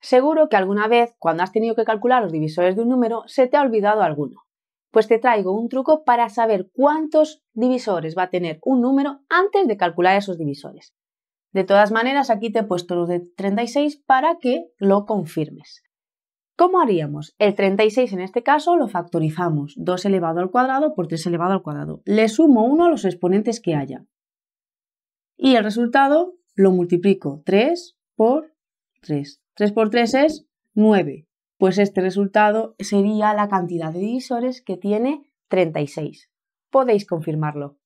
Seguro que alguna vez, cuando has tenido que calcular los divisores de un número, se te ha olvidado alguno. Pues te traigo un truco para saber cuántos divisores va a tener un número antes de calcular esos divisores. De todas maneras, aquí te he puesto los de 36 para que lo confirmes. ¿Cómo haríamos? El 36 en este caso lo factorizamos 2 elevado al cuadrado por 3 elevado al cuadrado. Le sumo 1 a los exponentes que haya. Y el resultado lo multiplico 3 por 3. 3 por 3 es 9. Pues este resultado sería la cantidad de divisores que tiene 36. Podéis confirmarlo.